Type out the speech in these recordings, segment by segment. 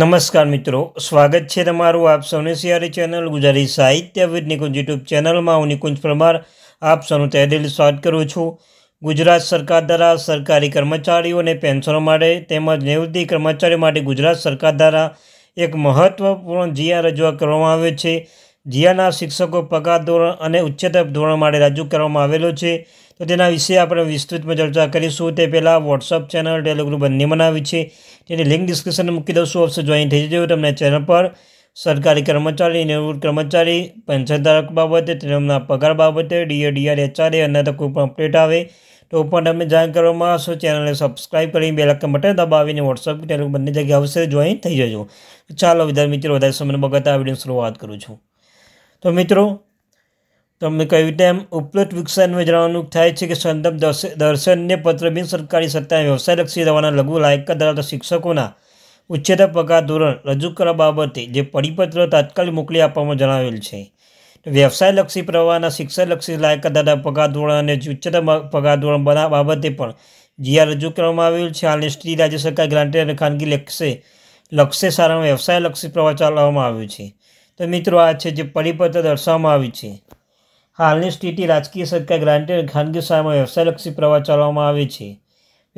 નમસ્કાર મિત્રો સ્વાગત છે તમારું આપ સૌને સિયારી ચેનલ ગુજરાતી સાહિત્ય વિદ નિકુંજ યુટ્યુબ ચેનલમાં હું નિકુંજ પરમાર આપ સૌનું તહેદિલ સ્વાગત કરું છું ગુજરાત સરકાર દ્વારા સરકારી કર્મચારીઓ અને પેન્શનો માટે તેમજ નિવૃત્તિ કર્મચારીઓ માટે ગુજરાત સરકાર દ્વારા એક મહત્ત્વપૂર્ણ જીઆ રજૂઆત કરવામાં આવે છે જીયાના શિક્ષકો પગાર ધોરણ અને ઉચ્ચતર ધોરણ માટે રજૂ કરવામાં આવેલો છે તો તેના વિશે આપણે વિસ્તૃતમાં ચર્ચા કરીશું તે પહેલાં વોટ્સઅપ ચેનલ ટેલિગ્રુપ બંને બનાવી છે તેની લિંક ડિસ્ક્રિપ્શન મૂકી દઉં છું ઓપ્શન જોઈન થઈ જજો તમને ચેનલ પર સરકારી કર્મચારી નિવૃત્ત કર્મચારી પેન્શનધારક બાબતે તેમના પગાર બાબતે ડીએ ડીઆર એચઆરએ અને તો કોઈ પણ અપડેટ આવે તો પણ તમે જાણ કરવામાં આવશો ચેનલને સબસ્ક્રાઈબ કરીને બે લાખ બટન દબાવીને વોટ્સઅપ ટેલિગ્રુપ બંને જગ્યાએ અવશ્ય જોઈન થઈ જજો ચાલો વિદ્યાર્થી મિત્રો વધારે સમય બગતા આ વિડીયો શરૂઆત કરું છું તો મિત્રો તમે કહ્યું તેમ ઉપલબ્ધ વિકસાનમાં જણાવવાનું થાય છે કે સંદર્ભ દર્શનને પત્ર બિન સરકારી સત્તાએ વ્યવસાયલક્ષી દવાના લઘુ લાયકા ધરાવતા શિક્ષકોના ઉચ્ચતર પગાર ધોરણ રજૂ કરવા બાબતે જે પરિપત્ર તાત્કાલિક મોકલી આપવામાં જણાવેલ છે વ્યવસાયલક્ષી પ્રવાહના શિક્ષણલક્ષી લાયકાત ધરાવતા પગાર ધોરણ અને ઉચ્ચતર પગાર ધોરણ બાબતે પણ જીઆર રજૂ કરવામાં આવેલ છે હાલની સ્ત્રી રાજ્ય સરકાર ગ્રાન્ટેડ અને ખાનગી લક્ષે લક્ષ્ય સારામાં વ્યવસાયલક્ષી પ્રવાહ ચલાવવામાં આવ્યો છે તો મિત્રો આ છે જે પરિપત્ર દર્શાવવામાં આવી છે હાલની સ્થિતિ રાજકીય સરકાર ગ્રાન્ટેડ ખાનગી શાળામાં વ્યવસાયલક્ષી પ્રવાહ ચલાવવામાં આવે છે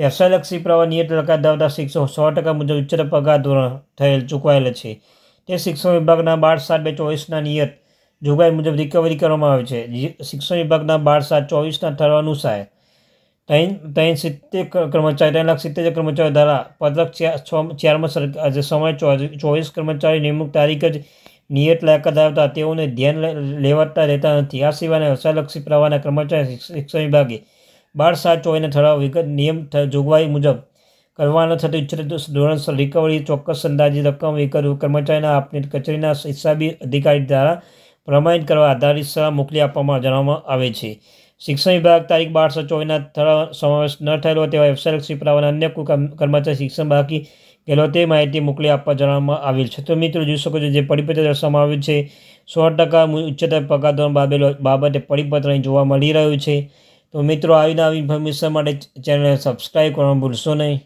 વ્યવસાયલક્ષી પ્રવાહ નિયત ટકા ધરાવતા શિક્ષકો સો ટકા મુજબ ઉચ્ચ પગાર ધોરણ થયેલ ચૂકવાયેલ છે તે શિક્ષણ વિભાગના બાર સાત બે ચોવીસના નિયત જોગવાઈ મુજબ રિકવરી કરવામાં આવે છે શિક્ષણ વિભાગના બાર સાત ચોવીસના ઠરાવ અનુસાર ત્રણ ત્રણ સિત્તેર કર્મચારી ત્રણ લાખ સિત્તેર કર્મચારીઓ દ્વારા પદક ચારમાં સરકાર સમય ચોવીસ કર્મચારી નિમણૂક તારીખ જ નિયત લાયકાત ધરાવતા તેઓને ધ્યાન લેવાતા રહેતા નથી આ સિવાયના વ્યવસાયલક્ષી પ્રવાહના કર્મચારી શિક્ષણ વિભાગે બાર સાત ચોવીના ઠરાવ વિગત નિયમ જોગવાઈ મુજબ કરવાના થતી ઇચ્છિત ધોરણસર રિકવરી ચોક્કસ અંદાજી રકમ વિગત કર્મચારીના આપની કચેરીના હિસાબી અધિકારી દ્વારા પ્રમાણિત કરવા આધારિત સલાહ મોકલી આપવામાં જણાવવામાં આવે છે શિક્ષણ વિભાગ તારીખ બારસો ચોવીસના ઠરાવ સમાવેશ ન થયેલો તેવા વ્યવસાયલક્ષી પ્રવાહના અન્ય કોઈ કર્મચારી શિક્ષણ બાકી પહેલો તે માહિતી મોકલી આપવા જણાવવામાં આવેલ છે તો મિત્રો જોઈ શકો છો જે પરિપત્ર દર્શાવવામાં આવ્યું છે સો ટકા ઉચ્ચતર પગાર ધોરણ બાબતે પરિપત્ર અહીં જોવા મળી રહ્યું છે તો મિત્રો આવીને આવી ઇન્ફોર્મેશન માટે ચેનલને સબસ્ક્રાઈબ કરવાનું ભૂલશો નહીં